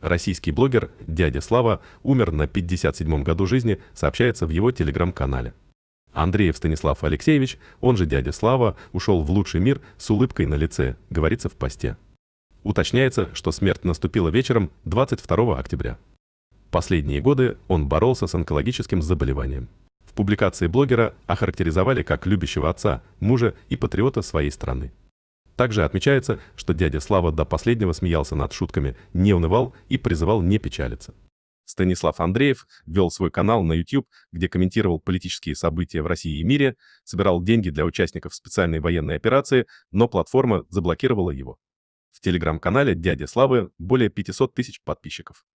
Российский блогер «Дядя Слава» умер на 57-м году жизни, сообщается в его телеграм-канале. Андреев Станислав Алексеевич, он же дядя Слава, ушел в лучший мир с улыбкой на лице, говорится в посте. Уточняется, что смерть наступила вечером 22 октября. Последние годы он боролся с онкологическим заболеванием. В публикации блогера охарактеризовали как любящего отца, мужа и патриота своей страны. Также отмечается, что дядя Слава до последнего смеялся над шутками, не унывал и призывал не печалиться. Станислав Андреев вел свой канал на YouTube, где комментировал политические события в России и мире, собирал деньги для участников специальной военной операции, но платформа заблокировала его. В телеграм-канале «Дядя Славы» более 500 тысяч подписчиков.